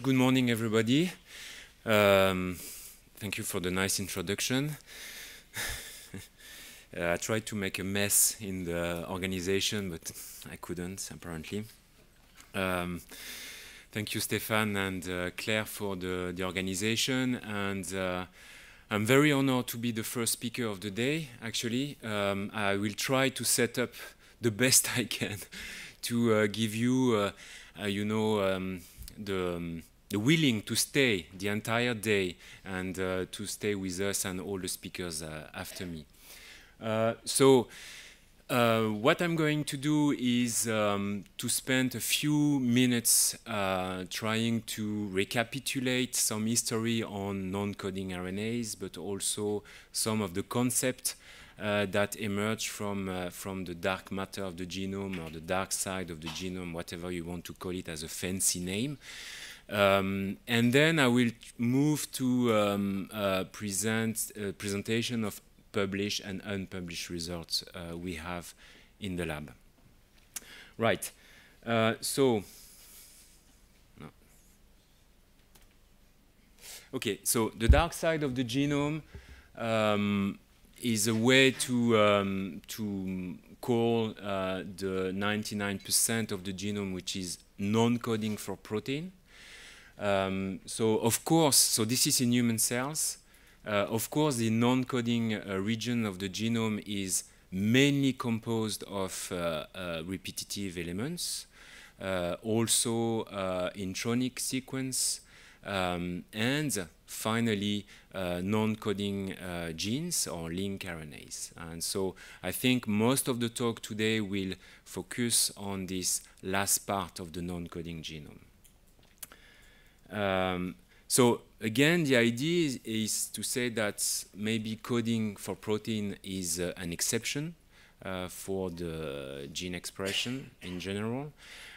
Good morning, everybody. Um, thank you for the nice introduction. uh, I tried to make a mess in the organization, but I couldn't, apparently. Um, thank you, Stefan and uh, Claire, for the, the organization. And uh, I'm very honored to be the first speaker of the day, actually. Um, I will try to set up the best I can to uh, give you, uh, uh, you know, um, the, um, the willing to stay the entire day and uh, to stay with us and all the speakers uh, after me. Uh, so what I'm going to do is um, to spend a few minutes trying to recapitulate some history on non-coding RNAs, but also some of the concepts uh, that emerge from, uh, from the dark matter of the genome or the dark side of the genome, whatever you want to call it as a fancy name. Um, and then I will move to um, uh, present a uh, presentation of published and unpublished results uh, we have in the lab. Right, uh, so, okay, so the dark side of the genome um, is a way to um, to call uh, the 99% of the genome which is non-coding for protein. Um, so of course, so this is in human cells. Uh, of course, the non-coding uh, region of the genome is mainly composed of uh, uh, repetitive elements, uh, also intronic sequence, um, and finally uh, non-coding uh, genes or link RNAs. And so I think most of the talk today will focus on this last part of the non-coding genome. Um, so again, the idea is, is, to say that maybe coding for protein is uh, an exception uh, for the gene expression in general.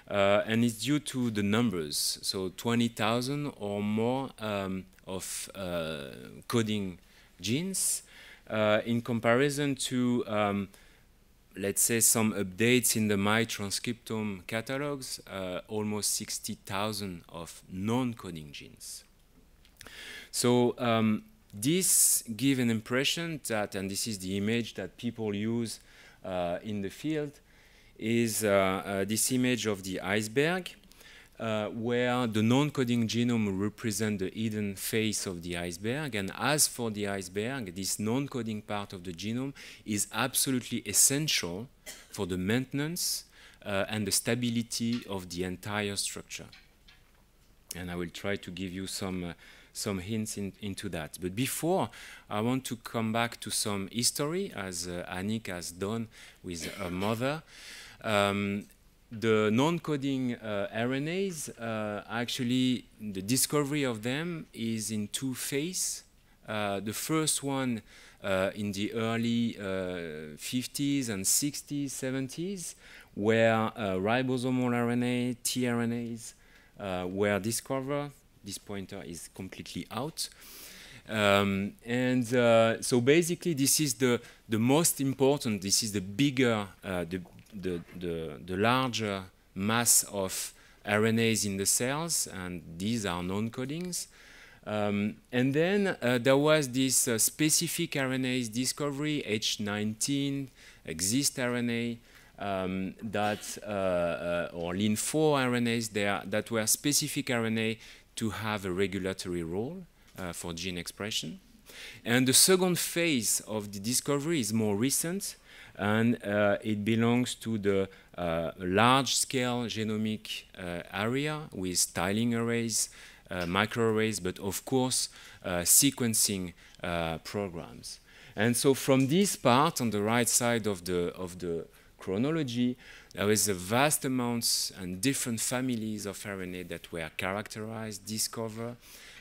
Uh, and it's due to the numbers. So 20,000 or more um, of uh, coding genes uh, in comparison to um, let's say some updates in the my transcriptome catalogs uh, almost 60,000 of non-coding genes so um, this gives an impression that, and this is the image that people use uh, in the field, is uh, uh, this image of the iceberg uh, where the non-coding genome represent the hidden face of the iceberg. And as for the iceberg, this non-coding part of the genome is absolutely essential for the maintenance uh, and the stability of the entire structure. And I will try to give you some, uh, some hints in, into that. But before, I want to come back to some history, as uh, Annick has done with her mother. Um, the non-coding uh, RNAs, uh, actually, the discovery of them is in two phases. Uh, the first one uh, in the early 50s uh, and 60s, 70s, where uh, ribosomal RNA, tRNAs were discovered. This pointer is completely out. Um, and uh, so basically this is the the most important this is the bigger uh, the, the, the, the larger mass of RNAs in the cells, and these are non-codings. Um, and then uh, there was this uh, specific RNAs discovery, H19, exist RNA, um, that, uh, uh or LIN4 RNAs there, that were specific RNA to have a regulatory role uh, for gene expression. And the second phase of the discovery is more recent, and uh, it belongs to the uh, large-scale genomic uh, area with tiling arrays, microarrays, but of course sequencing programs. And so from this part on the right side of the, of the chronology, there is a vast amounts and different families of RNA that were characterized, discovered.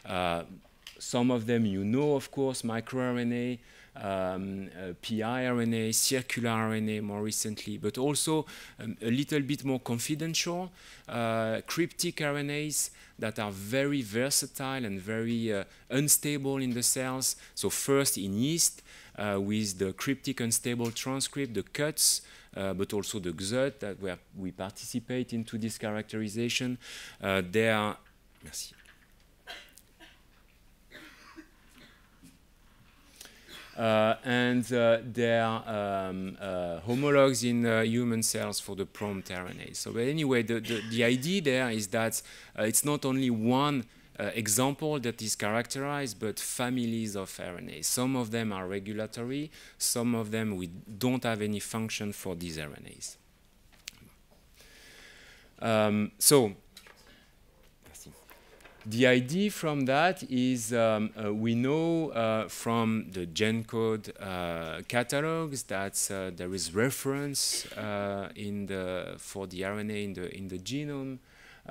Uh, some of them you know, of course, microRNA, um, uh, piRNA, circular RNA more recently, but also um, a little bit more confidential, uh, cryptic RNAs that are very versatile and very uh, unstable in the cells. So first in yeast uh, with the cryptic unstable transcript, the cuts, uh, but also the XUT that we, are, we participate into this characterization. Uh, they are, merci, Uh, and uh, their um, uh, homologs in human cells for the prompt RNA. So but anyway, the, the, the idea there is that it's not only one uh, example that is characterized, but families of RNA. Some of them are regulatory, some of them we don't have any function for these RNAs. Um, so the idea from that is um, uh, we know uh, from the GenCode uh, catalogs that uh, there is reference uh, in the for the RNA in the in the genome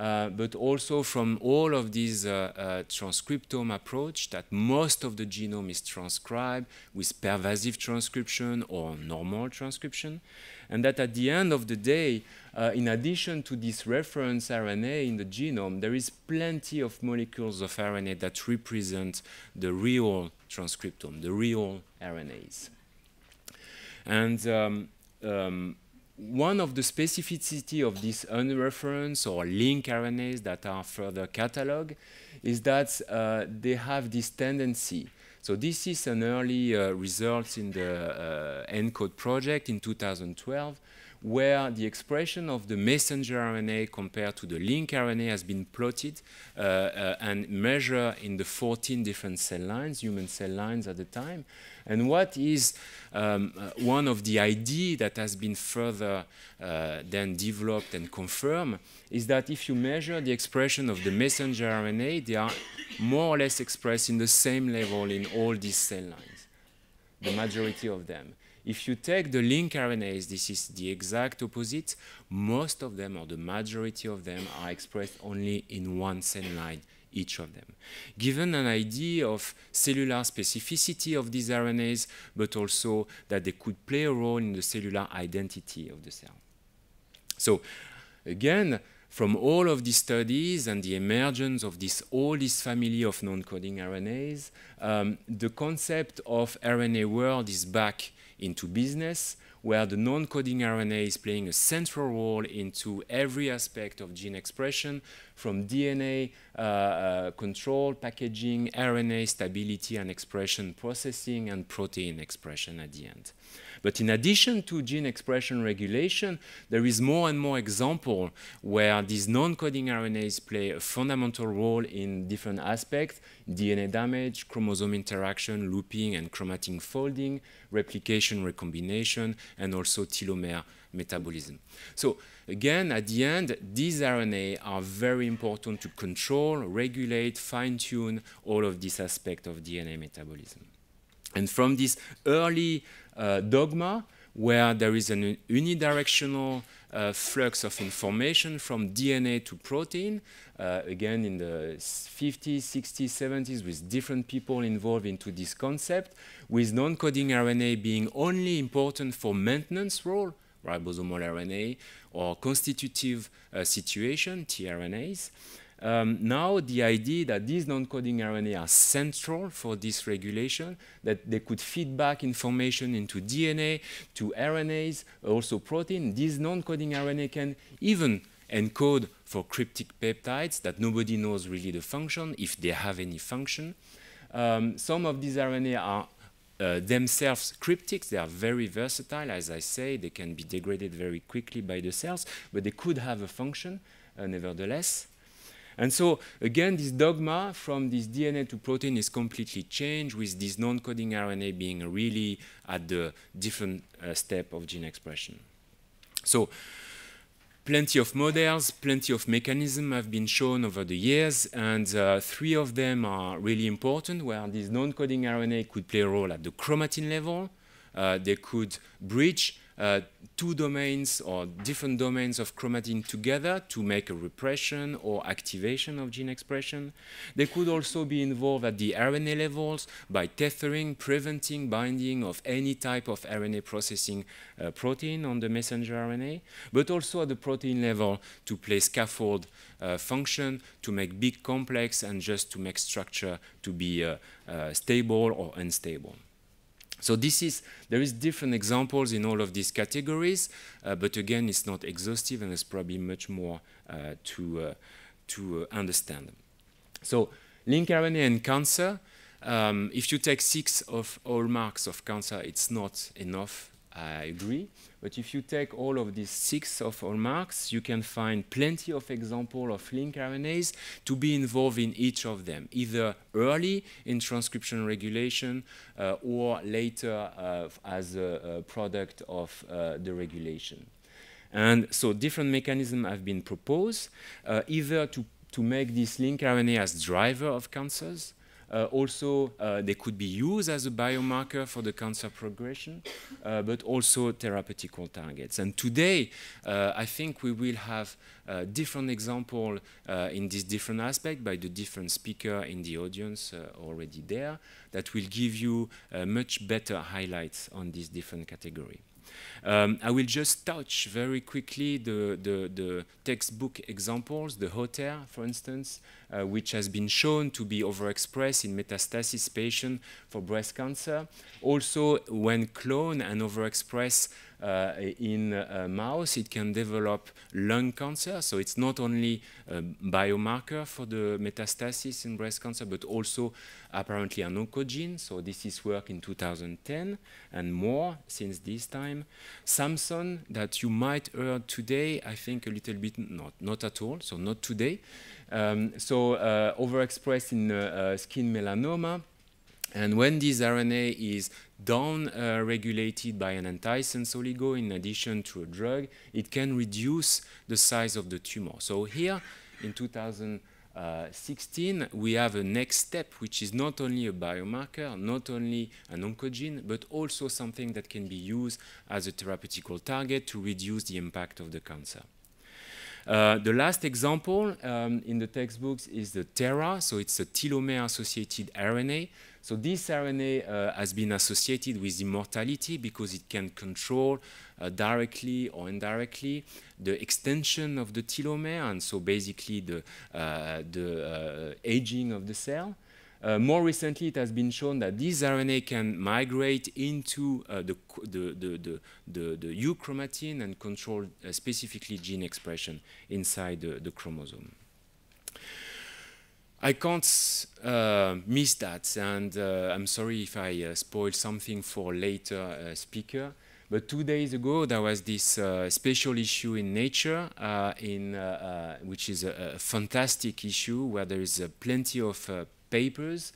uh, but also from all of these uh, uh, transcriptome approach that most of the genome is transcribed with pervasive transcription or normal transcription, and that at the end of the day, uh, in addition to this reference RNA in the genome, there is plenty of molecules of RNA that represent the real transcriptome, the real RNAs. And um, um, one of the specificity of these unreference or link RNAs that are further cataloged is that uh, they have this tendency. So this is an early uh, result in the uh, ENCODE project in 2012 where the expression of the messenger RNA compared to the link RNA has been plotted uh, uh, and measured in the 14 different cell lines, human cell lines at the time. And what is um, uh, one of the idea that has been further uh, then developed and confirmed is that if you measure the expression of the messenger RNA, they are more or less expressed in the same level in all these cell lines, the majority of them. If you take the link RNAs, this is the exact opposite. Most of them, or the majority of them, are expressed only in one cell line, each of them. Given an idea of cellular specificity of these RNAs, but also that they could play a role in the cellular identity of the cell. So again, from all of these studies and the emergence of this, all this family of non-coding RNAs, um, the concept of RNA world is back into business, where the non-coding RNA is playing a central role into every aspect of gene expression, from DNA uh, uh, control, packaging, RNA stability and expression processing, and protein expression at the end. But in addition to gene expression regulation, there is more and more example where these non-coding RNAs play a fundamental role in different aspects, DNA damage, chromosome interaction, looping and chromatin folding, replication recombination, and also telomere metabolism. So again, at the end, these RNA are very important to control, regulate, fine-tune all of these aspects of DNA metabolism. And from this early uh, dogma, where there is an unidirectional uh, flux of information from DNA to protein, uh, again in the 50s, 60s, 70s, with different people involved into this concept, with non-coding RNA being only important for maintenance role, ribosomal RNA, or constitutive uh, situation, tRNAs, um, now the idea that these non-coding RNA are central for this regulation, that they could feed back information into DNA, to RNAs, also protein. These non-coding RNA can even encode for cryptic peptides that nobody knows really the function, if they have any function. Um, some of these RNA are uh, themselves cryptic. They are very versatile, as I say. They can be degraded very quickly by the cells, but they could have a function uh, nevertheless. And so again, this dogma from this DNA to protein is completely changed with this non-coding RNA being really at the different uh, step of gene expression. So plenty of models, plenty of mechanisms have been shown over the years, and uh, three of them are really important, where this non-coding RNA could play a role at the chromatin level. Uh, they could bridge uh, two domains or different domains of chromatin together to make a repression or activation of gene expression. They could also be involved at the RNA levels by tethering, preventing binding of any type of RNA processing uh, protein on the messenger RNA, but also at the protein level to play scaffold uh, function to make big complex and just to make structure to be uh, uh, stable or unstable. So this is, there is different examples in all of these categories, uh, but again, it's not exhaustive and there's probably much more uh, to, uh, to uh, understand. So link RNA and cancer, um, if you take six of all marks of cancer, it's not enough I agree. But if you take all of these six of hallmarks, you can find plenty of example of link RNAs to be involved in each of them, either early in transcription regulation uh, or later uh, as a, a, product of uh, the regulation. And so different mechanisms have been proposed, uh, either to, to make this link RNA as driver of cancers, uh, also, uh, they could be used as a biomarker for the cancer progression, uh, but also therapeutical targets. And today, I think we will have different example in this different aspect by the different speaker in the audience already there that will give you much better highlights on this different category. Um, I will just touch very quickly the, the, the textbook examples, the hotel, for instance, uh, which has been shown to be overexpressed in metastasis patients for breast cancer. Also, when cloned and overexpressed uh, in uh, mouse. It can develop lung cancer, so it's not only a uh, biomarker for the metastasis in breast cancer, but also apparently an oncogene. So this is work in 2010 and more since this time. Samson, that you might heard today, I think a little bit not, not at all, so not today. Um, so uh, overexpressed in uh, uh, skin melanoma, and when this RNA is down-regulated uh, by an antisense oligo in addition to a drug, it can reduce the size of the tumor. So here, in 2016, we have a next step, which is not only a biomarker, not only an oncogene, but also something that can be used as a therapeutical target to reduce the impact of the cancer. Uh, the last example um, in the textbooks is the TERA, so it's a telomere-associated RNA. So this RNA uh, has been associated with immortality because it can control uh, directly or indirectly the extension of the telomere and so basically the, uh, the uh, aging of the cell. Uh, more recently, it has been shown that these RNA can migrate into uh, the, the, the, the, the, euchromatin and control uh, specifically gene expression inside the, the chromosome. I can't uh, miss that, and uh, I'm sorry if I uh, spoil something for later speaker. But two days ago, there was this uh, special issue in Nature, uh, in, uh, which is a, a, fantastic issue where there is plenty of papers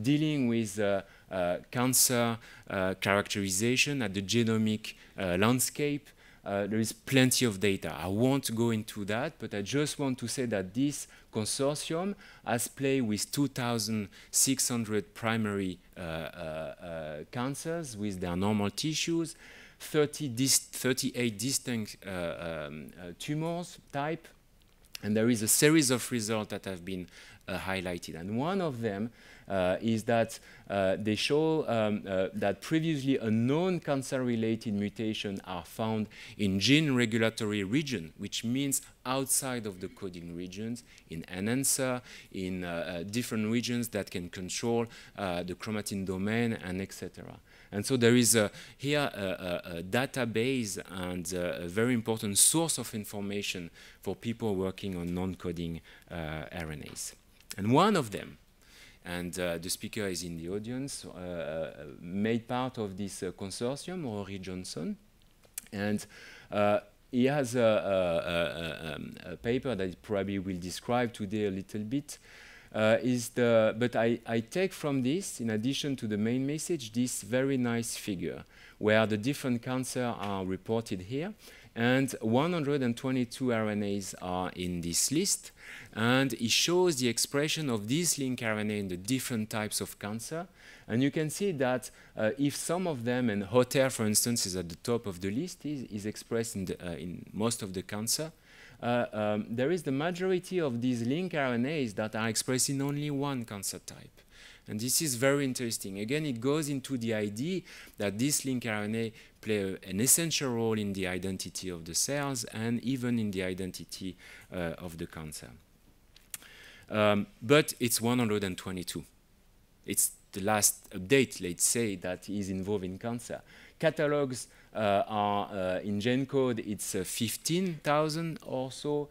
dealing with uh, uh, cancer uh, characterization at the genomic landscape. there is plenty of data. I won't go into that, but I just want to say that this consortium has played with 2,600 primary cancers with their normal tissues, 30 dis 38 distinct um, tumors type, and there is a series of results that have been uh, highlighted. And one of them uh, is that uh, they show um, uh, that previously unknown cancer-related mutations are found in gene regulatory region, which means outside of the coding regions, in enhancer, in uh, uh, different regions that can control the chromatin domain, and etc. And so there is a, here a, a, a, database and a, very important source of information for people working on non-coding uh, RNAs. And one of them, and uh, the speaker is in the audience, uh, uh made part of this uh, consortium, Rory Johnson, and uh, he has a, a um, paper that probably will describe today a little bit, uh, is the, but I, I take from this, in addition to the main message, this very nice figure where the different cancers are reported here. And 122 RNAs are in this list. And it shows the expression of this link RNA in the different types of cancer. And you can see that uh, if some of them, and HOTER, for instance, is at the top of the list, is, is expressed in, the, uh, in most of the cancer, uh, um, there is the majority of these link RNAs that are expressing only one cancer type. And this is very interesting. Again, it goes into the idea that these link RNA play an essential role in the identity of the cells and even in the identity uh, of the cancer. Um, but it's 122. It's the last update, let's say, that is involved in cancer. Catalogs uh, are uh, in GenCode, it's uh, 15,000 or so.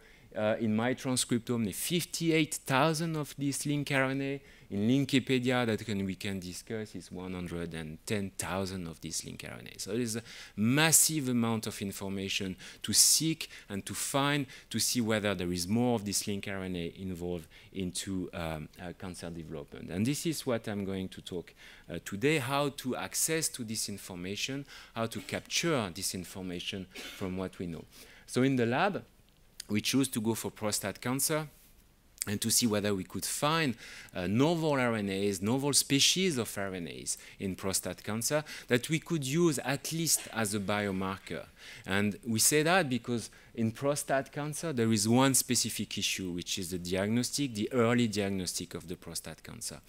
in my transcriptome, 58,000 of these link RNA in Linkipedia, that can, we can discuss is 110,000 of these link RNA. So there's a massive amount of information to seek and to find to see whether there is more of this link RNA involved into um, uh, cancer development. And this is what I'm going to talk uh, today, how to access to this information, how to capture this information from what we know. So in the lab, we choose to go for prostate cancer and to see whether we could find uh, novel RNAs, novel species of RNAs in prostate cancer that we could use at least as a biomarker. And we say that because in prostate cancer, there is one specific issue, which is the diagnostic, the early diagnostic of the prostate cancer.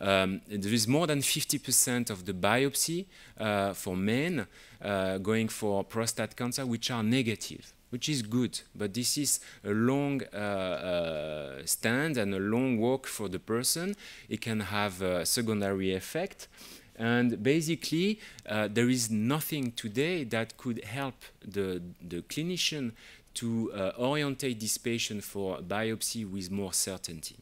Um, there is more than 50% of the biopsy uh, for men uh, going for prostate cancer, which are negative which is good, but this is a long uh, uh, stand and a long walk for the person. It can have a secondary effect. And basically, uh, there is nothing today that could help the, the clinician to uh, orientate this patient for biopsy with more certainty.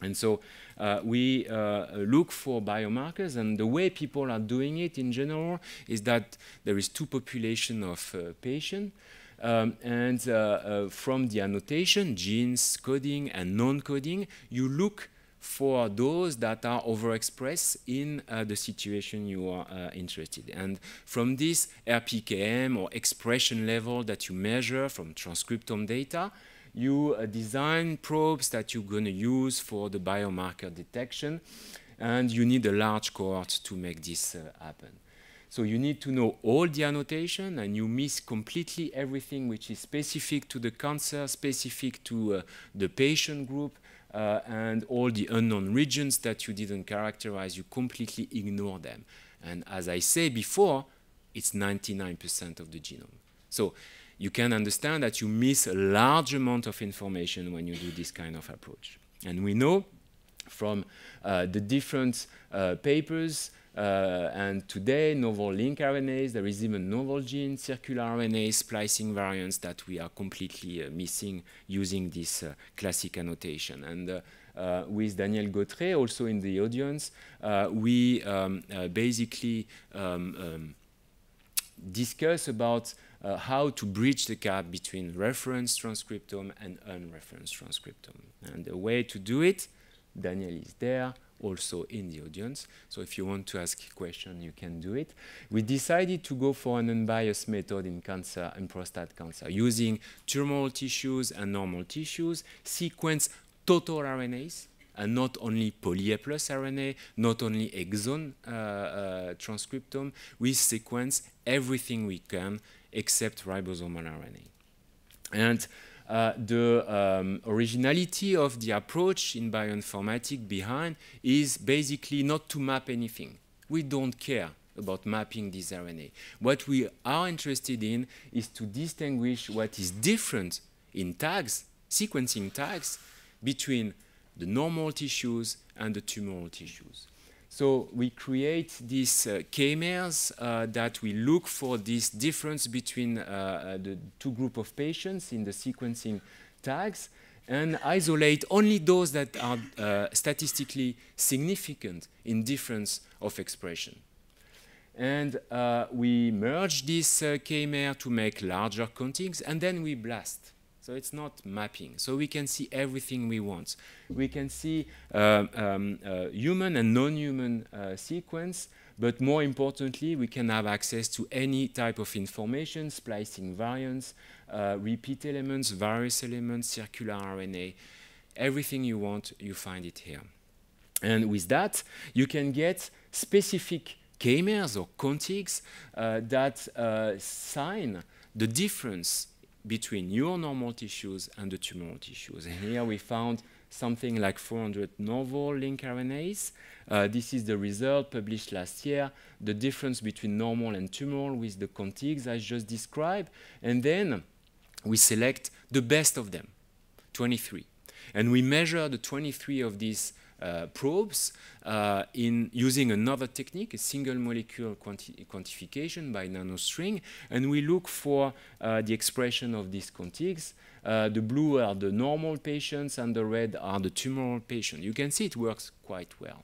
And so uh, we uh, look for biomarkers, and the way people are doing it in general is that there is two population of patient. Um, and uh, uh, from the annotation, genes, coding, and non-coding, you look for those that are overexpressed in uh, the situation you are uh, interested. And from this RPKM or expression level that you measure from transcriptome data, you uh, design probes that you're going to use for the biomarker detection, and you need a large cohort to make this uh, happen. So you need to know all the annotation and you miss completely everything which is specific to the cancer, specific to uh, the patient group, uh, and all the unknown regions that you didn't characterize, you completely ignore them. And as I say before, it's 99% of the genome. So you can understand that you miss a large amount of information when you do this kind of approach. And we know from uh, the different uh, papers uh, and today, novel link RNAs, there is even novel gene, circular RNA splicing variants that we are completely uh, missing using this uh, classic annotation. And uh, uh, with Daniel Gautre, also in the audience, uh, we um, basically um, um, discuss about how to bridge the gap between reference transcriptome and unreferenced transcriptome. And the way to do it, Daniel is there, also in the audience. So if you want to ask a question, you can do it. We decided to go for an unbiased method in cancer, and prostate cancer, using tumoral tissues and normal tissues, sequence total RNAs, and not only poly A plus RNA, not only exon uh, uh, transcriptome, we sequence everything we can except ribosomal RNA. And uh, the um, originality of the approach in bioinformatics behind is basically not to map anything. We don't care about mapping this RNA. What we are interested in is to distinguish what is different in tags, sequencing tags, between the normal tissues and the tumoral tissues. So we create these uh, chimeras uh, that we look for this difference between uh, uh, the two group of patients in the sequencing tags and isolate only those that are uh, statistically significant in difference of expression. And uh, we merge this chimera to make larger countings and then we blast. So it's not mapping. So we can see everything we want. We can see uh, um, uh, human and non-human uh, sequence, but more importantly, we can have access to any type of information, splicing variants, uh, repeat elements, virus elements, circular RNA, everything you want, you find it here. And with that, you can get specific k-mers or contigs uh, that uh, sign the difference between normal tissues and the tumoral tissues. And here we found something like 400 novel link RNAs. Uh, this is the result published last year, the difference between normal and tumoral with the contigs I just described. And then we select the best of them, 23. And we measure the 23 of these uh, probes uh, in using another technique, a single molecule quanti quantification by nanostring, and we look for uh, the expression of these contigs. the blue are the normal patients and the red are the tumoral patients. You can see it works quite well.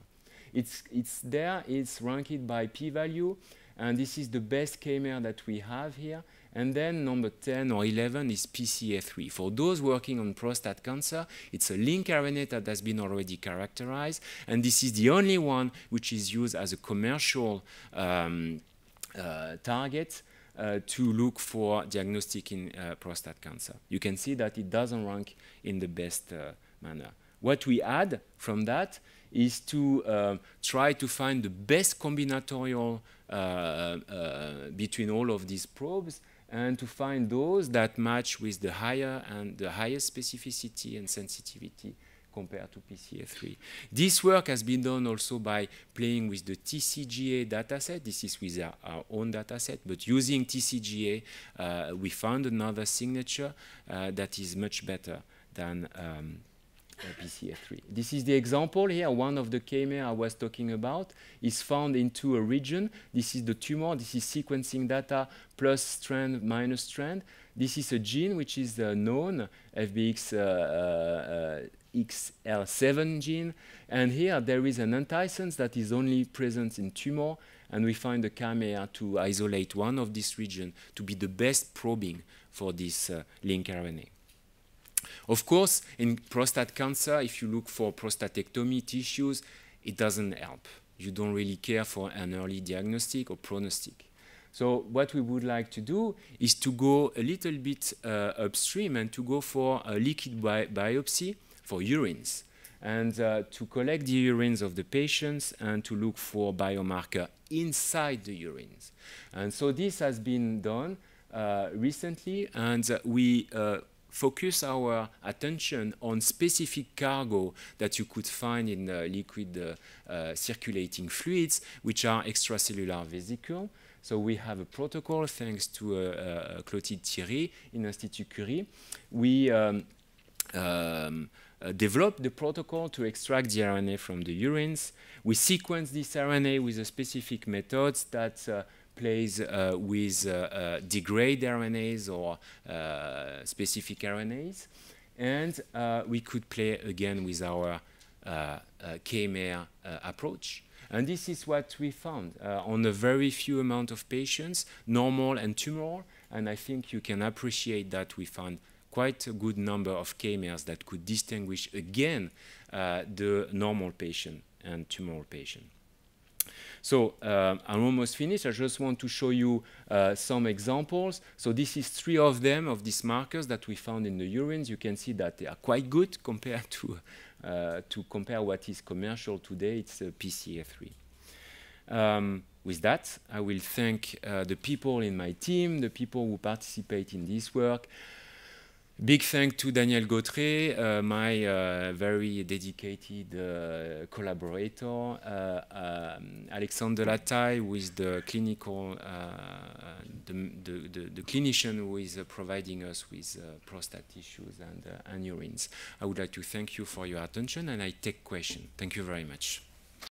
It's, it's there, it's ranked by p-value, and this is the best k that we have here. And then number 10 or 11 is PCA3. For those working on prostate cancer, it's a link RNA that has been already characterized, and this is the only one which is used as a commercial um, uh, target uh, to look for diagnostic in uh, prostate cancer. You can see that it doesn't rank in the best uh, manner. What we add from that is to uh, try to find the best combinatorial uh, uh, between all of these probes and to find those that match with the higher and the higher specificity and sensitivity compared to PCA3. This work has been done also by playing with the TCGA dataset. This is with our, our own dataset, but using TCGA, uh, we found another signature uh, that is much better than um, BCA3. Uh, this is the example here. One of the chimera I was talking about is found into a region. This is the tumor. This is sequencing data plus strand minus strand. This is a gene which is uh, known, FBX uh, uh, uh XL7 gene. And here there is an antisense that is only present in tumor, and we find the chimera to isolate one of this region to be the best probing for this uh, link RNA. Of course, in prostate cancer, if you look for prostatectomy tissues, it doesn't help. You don't really care for an early diagnostic or prognostic. So what we would like to do is to go a little bit uh, upstream and to go for a liquid bi biopsy for urines and uh, to collect the urines of the patients and to look for biomarker inside the urines. And so this has been done uh, recently and we uh, focus our attention on specific cargo that you could find in uh, liquid uh, uh, circulating fluids, which are extracellular vesicle. So we have a protocol thanks to uh, uh, Clotilde Thierry in Institut Curie. We um, um, uh, developed the protocol to extract the RNA from the urines. We sequence this RNA with a specific methods that uh, plays uh, with uh, uh, degrade RNAs or specific RNAs. And we could play again with our chimera approach. And this is what we found uh, on a very few amount of patients, normal and tumoral. And I think you can appreciate that we found quite a good number of chimeras that could distinguish again uh, the normal patient and tumoral patient. So uh, I'm almost finished. I just want to show you uh, some examples. So this is three of them of these markers that we found in the urines. You can see that they are quite good compared to, uh, to compare what is commercial today. It's PCA3. Um, with that, I will thank uh, the people in my team, the people who participate in this work. Big thanks to Daniel Gautré, uh, my uh, very dedicated uh, collaborator, uh, um, Alexandre with who is the clinical, uh, the, the, the, the, clinician who is uh, providing us with prostate tissues and, and urines. I would like to thank you for your attention and I take questions. Thank you very much.